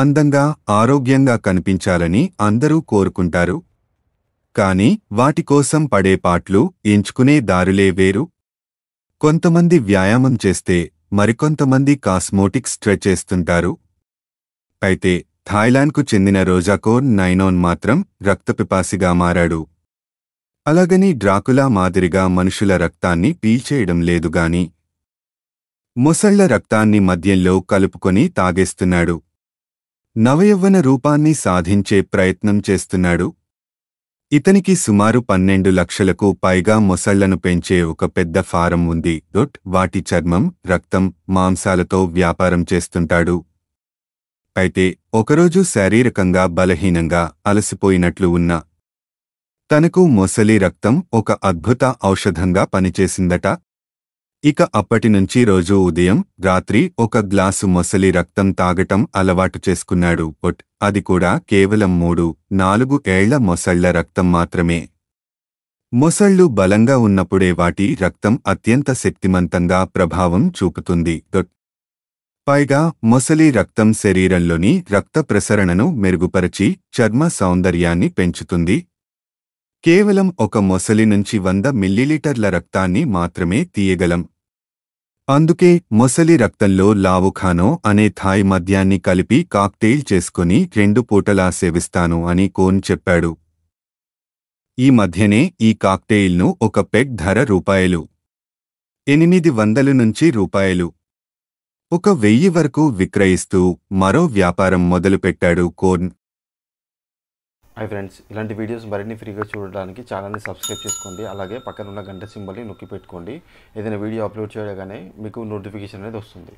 అందంగా ఆరోగ్యంగా కనిపించాలని అందరూ కోరుకుంటారు కాని వాటికోసం పడే పాట్లు ఎంచుకునే దారులే వేరు కొంతమంది వ్యాయామం చేస్తే మరికొంతమంది కాస్మోటిక్ స్ట్రెచేస్తుంటారు అయితే థాయిలాండ్కు చెందిన రోజాకోర్ నైనోన్ మాత్రం రక్తపిపాసిగా మారాడు అలాగని డ్రాకులా మాదిరిగా మనుషుల రక్తాన్ని పీల్చేయడం లేదుగాని మొసళ్ల రక్తాన్ని మద్యంలో కలుపుకొని తాగేస్తున్నాడు నవయవ్వన రూపాన్ని సాధించే ప్రయత్నం చేస్తున్నాడు ఇతనికి సుమారు పన్నెండు లక్షలకు పైగా మొసళ్లను పెంచే ఒక పెద్ద ఫారం ఉంది డొట్ వాటి చర్మం రక్తం మాంసాలతో వ్యాపారం చేస్తుంటాడు అయితే ఒకరోజు శారీరకంగా బలహీనంగా అలసిపోయినట్లు ఉన్న తనకు మొసలి రక్తం ఒక అద్భుత ఔషధంగా పనిచేసిందట ఇక అప్పటినుంచి రోజూ ఉదయం రాత్రి ఒక గ్లాసు మొసలి రక్తం తాగటం అలవాటు చేసుకున్నాడు బట్ అది కూడా కేవలం మూడు నాలుగు ఏళ్ల మొసళ్ల రక్తం మాత్రమే మొసళ్ళు బలంగా ఉన్నప్పుడే వాటి రక్తం అత్యంత శక్తిమంతంగా ప్రభావం చూపుతుంది పైగా మొసలి రక్తం శరీరంలోని రక్త ప్రసరణను మెరుగుపరిచి చర్మ సౌందర్యాన్ని పెంచుతుంది కేవలం ఒక మొసలి నుంచి వంద మిల్లీలీటర్ల రక్తాన్ని మాత్రమే తీయగలం అందుకే మొసలి రక్తంలో లావుఖానో అనే థాయ్ మద్యాన్ని కలిపి కాక్టెయిల్ చేసుకుని రెండు పూటలా సేవిస్తాను అని కోన్ చెప్పాడు ఈ మధ్యనే ఈ కాక్టెయిల్ను ఒక పెగ్ ధర రూపాయలు ఎనిమిది వందలు నుంచి రూపాయలు ఒక వెయ్యి వరకు విక్రయిస్తూ మరో వ్యాపారం మొదలుపెట్టాడు కోర్న్ హాయ్ ఫ్రెండ్స్ ఇలాంటి వీడియోస్ మరిన్ని ఫ్రీగా చూడడానికి ఛానల్ని సబ్స్క్రైబ్ చేసుకోండి అలాగే పక్కన ఉన్న గంట సింబల్ని నొక్కి పెట్టుకోండి ఏదైనా వీడియో అప్లోడ్ చేయగానే మీకు నోటిఫికేషన్ అనేది వస్తుంది